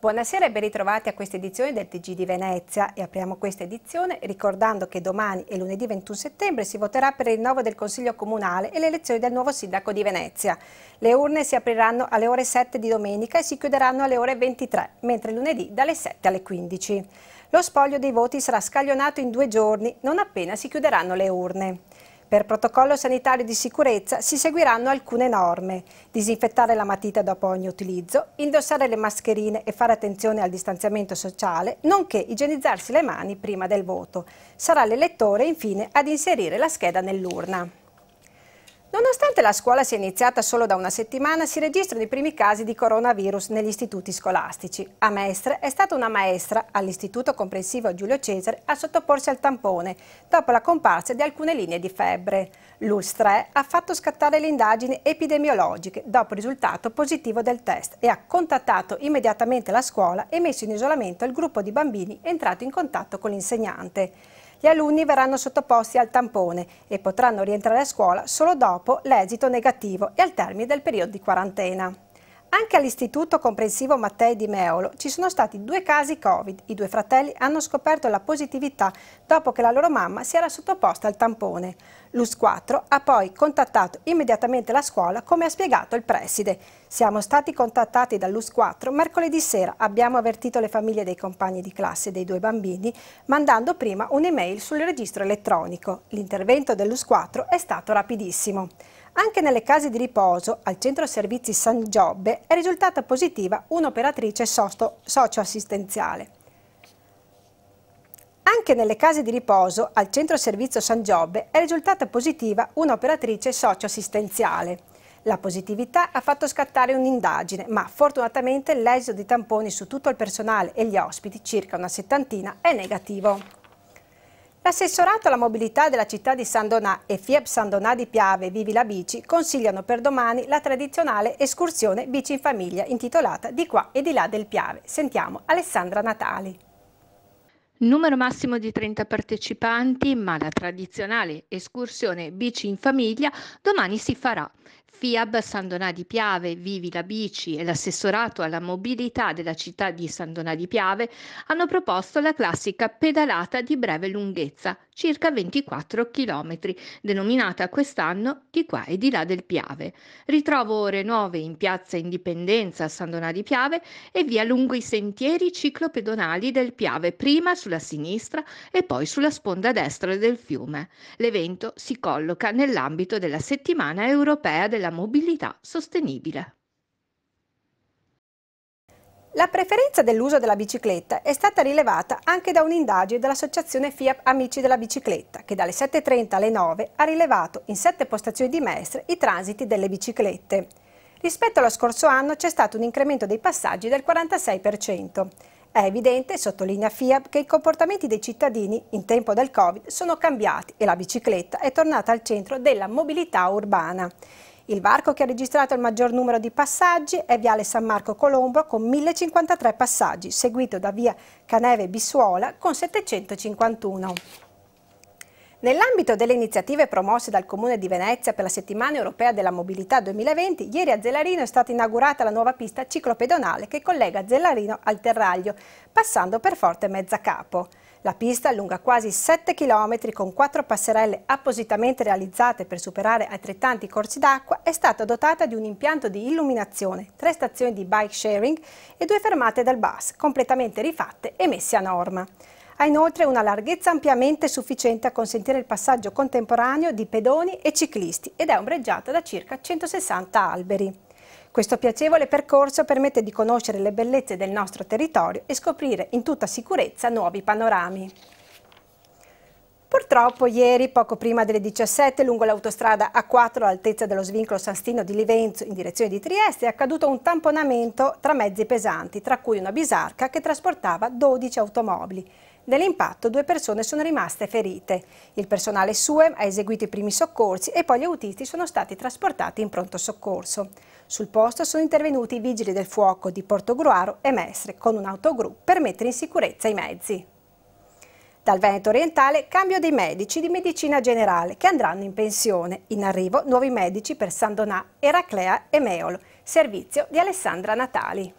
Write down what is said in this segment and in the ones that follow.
Buonasera e ben ritrovati a questa edizione del TG di Venezia e apriamo questa edizione ricordando che domani e lunedì 21 settembre si voterà per il rinnovo del Consiglio Comunale e le elezioni del nuovo sindaco di Venezia. Le urne si apriranno alle ore 7 di domenica e si chiuderanno alle ore 23, mentre lunedì dalle 7 alle 15. Lo spoglio dei voti sarà scaglionato in due giorni, non appena si chiuderanno le urne. Per protocollo sanitario di sicurezza si seguiranno alcune norme. Disinfettare la matita dopo ogni utilizzo, indossare le mascherine e fare attenzione al distanziamento sociale, nonché igienizzarsi le mani prima del voto. Sarà l'elettore infine ad inserire la scheda nell'urna. Nonostante la scuola sia iniziata solo da una settimana, si registrano i primi casi di coronavirus negli istituti scolastici. A Mestre è stata una maestra all'Istituto Comprensivo Giulio Cesare a sottoporsi al tampone dopo la comparsa di alcune linee di febbre. L'US3 ha fatto scattare le indagini epidemiologiche dopo il risultato positivo del test e ha contattato immediatamente la scuola e messo in isolamento il gruppo di bambini entrato in contatto con l'insegnante gli alunni verranno sottoposti al tampone e potranno rientrare a scuola solo dopo l'esito negativo e al termine del periodo di quarantena. Anche all'Istituto Comprensivo Mattei di Meolo ci sono stati due casi Covid. I due fratelli hanno scoperto la positività dopo che la loro mamma si era sottoposta al tampone. L'US4 ha poi contattato immediatamente la scuola, come ha spiegato il preside. Siamo stati contattati dall'US4 mercoledì sera. Abbiamo avvertito le famiglie dei compagni di classe dei due bambini, mandando prima un'email sul registro elettronico. L'intervento dell'US4 è stato rapidissimo. Anche nelle case di riposo, al centro servizi San Giobbe, è risultata positiva un'operatrice socioassistenziale. Anche nelle case di riposo, al centro servizio San Giobbe, è risultata positiva un'operatrice socio La positività ha fatto scattare un'indagine, ma fortunatamente l'esito di tamponi su tutto il personale e gli ospiti, circa una settantina, è negativo. L'assessorato alla mobilità della città di San Donà e FIAB San Donà di Piave Vivi la Bici consigliano per domani la tradizionale escursione Bici in Famiglia intitolata Di qua e di là del Piave. Sentiamo Alessandra Natali. Numero massimo di 30 partecipanti, ma la tradizionale escursione bici in famiglia domani si farà. FIAB San Donà di Piave, Vivi la Bici e l'assessorato alla mobilità della città di San Donà di Piave hanno proposto la classica pedalata di breve lunghezza, circa 24 km, denominata quest'anno di qua e di là del Piave. Ritrovo ore nuove in Piazza Indipendenza a San Donà di Piave e via lungo i sentieri ciclopedonali del Piave, prima sulla sinistra e poi sulla sponda destra del fiume. L'evento si colloca nell'ambito della settimana europea del della mobilità sostenibile. La preferenza dell'uso della bicicletta è stata rilevata anche da un'indagine dell'associazione FIAP Amici della Bicicletta, che dalle 7.30 alle 9 ha rilevato in sette postazioni di Mestre i transiti delle biciclette. Rispetto allo scorso anno c'è stato un incremento dei passaggi del 46%. È evidente, sottolinea FIAP, che i comportamenti dei cittadini in tempo del Covid sono cambiati e la bicicletta è tornata al centro della mobilità urbana. Il varco che ha registrato il maggior numero di passaggi è Viale San Marco Colombo con 1053 passaggi, seguito da Via Caneve Bissuola con 751. Nell'ambito delle iniziative promosse dal Comune di Venezia per la Settimana Europea della Mobilità 2020, ieri a Zellarino è stata inaugurata la nuova pista ciclopedonale che collega Zellarino al Terraglio, passando per Forte Mezzacapo. La pista allunga quasi 7 km con quattro passerelle appositamente realizzate per superare altrettanti corsi d'acqua è stata dotata di un impianto di illuminazione, tre stazioni di bike sharing e due fermate del bus, completamente rifatte e messe a norma. Ha inoltre una larghezza ampiamente sufficiente a consentire il passaggio contemporaneo di pedoni e ciclisti ed è ombreggiata da circa 160 alberi. Questo piacevole percorso permette di conoscere le bellezze del nostro territorio e scoprire in tutta sicurezza nuovi panorami. Purtroppo ieri, poco prima delle 17, lungo l'autostrada A4 all'altezza dello svincolo Sastino di Livenzo in direzione di Trieste è accaduto un tamponamento tra mezzi pesanti, tra cui una bisarca che trasportava 12 automobili. Nell'impatto due persone sono rimaste ferite. Il personale SUEM ha eseguito i primi soccorsi e poi gli autisti sono stati trasportati in pronto soccorso. Sul posto sono intervenuti i vigili del fuoco di Portogruaro e Mestre con un autogru per mettere in sicurezza i mezzi. Dal Veneto orientale cambio dei medici di medicina generale che andranno in pensione. In arrivo nuovi medici per San Donà, Eraclea e Meolo. Servizio di Alessandra Natali.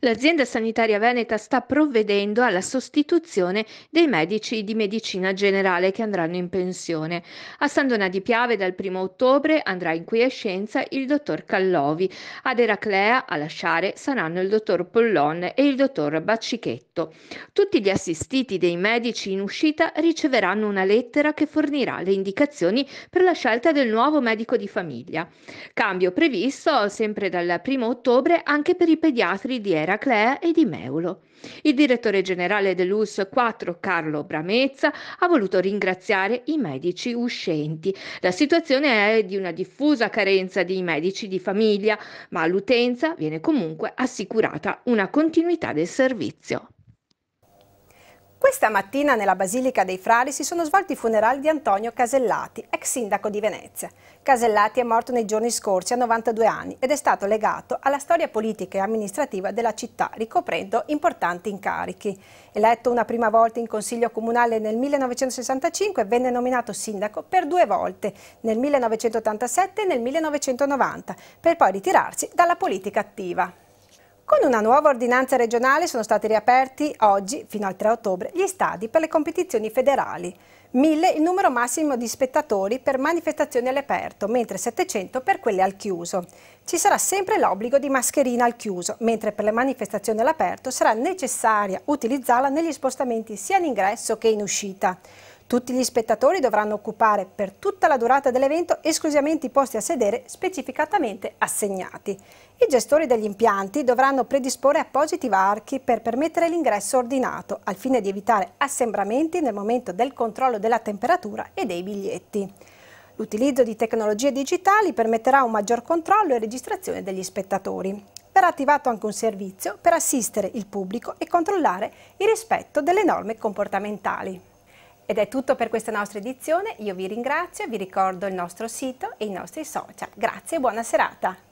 L'azienda sanitaria veneta sta provvedendo alla sostituzione dei medici di medicina generale che andranno in pensione. A San Donà di Piave dal 1 ottobre andrà in quiescenza il dottor Callovi, ad Eraclea a lasciare saranno il dottor Pollon e il dottor Baccichetto. Tutti gli assistiti dei medici in uscita riceveranno una lettera che fornirà le indicazioni per la scelta del nuovo medico di famiglia. Cambio previsto sempre dal 1 ottobre anche per i pediatri di Eraclea Eraclea e di Meulo. Il direttore generale dell'US 4 Carlo Bramezza ha voluto ringraziare i medici uscenti. La situazione è di una diffusa carenza di medici di famiglia, ma all'utenza viene comunque assicurata una continuità del servizio. Questa mattina nella Basilica dei Frari si sono svolti i funerali di Antonio Casellati, ex sindaco di Venezia. Casellati è morto nei giorni scorsi a 92 anni ed è stato legato alla storia politica e amministrativa della città, ricoprendo importanti incarichi. Eletto una prima volta in consiglio comunale nel 1965, venne nominato sindaco per due volte, nel 1987 e nel 1990, per poi ritirarsi dalla politica attiva. Con una nuova ordinanza regionale sono stati riaperti oggi, fino al 3 ottobre, gli stadi per le competizioni federali. 1000 il numero massimo di spettatori per manifestazioni all'aperto, mentre 700 per quelle al chiuso. Ci sarà sempre l'obbligo di mascherina al chiuso, mentre per le manifestazioni all'aperto sarà necessaria utilizzarla negli spostamenti sia in ingresso che in uscita. Tutti gli spettatori dovranno occupare per tutta la durata dell'evento esclusivamente i posti a sedere specificatamente assegnati. I gestori degli impianti dovranno predisporre appositi varchi per permettere l'ingresso ordinato, al fine di evitare assembramenti nel momento del controllo della temperatura e dei biglietti. L'utilizzo di tecnologie digitali permetterà un maggior controllo e registrazione degli spettatori. Verrà attivato anche un servizio per assistere il pubblico e controllare il rispetto delle norme comportamentali. Ed è tutto per questa nostra edizione, io vi ringrazio, vi ricordo il nostro sito e i nostri social. Grazie e buona serata!